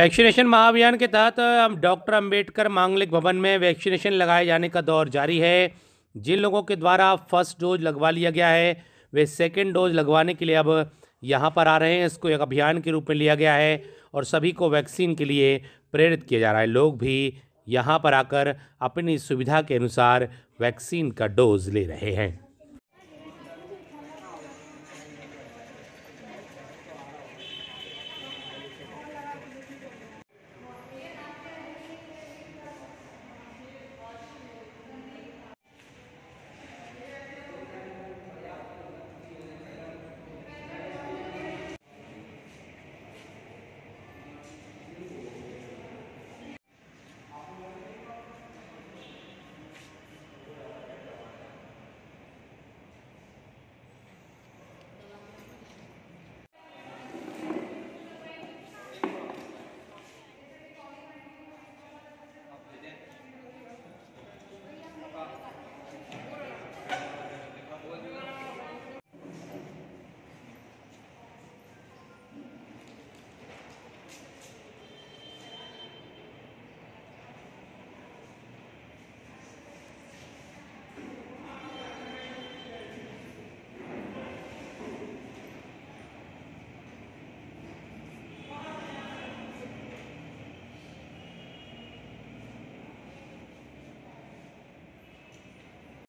vaccination महाअभियान के तहत हम डॉक्टर अंबेडकर मांगलिक भवन में वैक्सीनेशन लगाए जाने का दौर जारी है जिन लोगों के द्वारा फर्स्ट डोज लगवा लिया गया है वे सेकेंड डोज लगवाने के लिए अब यहाँ पर आ रहे हैं इसको एक अभियान के रूप में लिया गया है और सभी को वैक्सीन के लिए प्रेरित किया जा रहा है लोग भी यहाँ पर आकर अपनी सुविधा के अनुसार वैक्सीन का डोज ले रहे हैं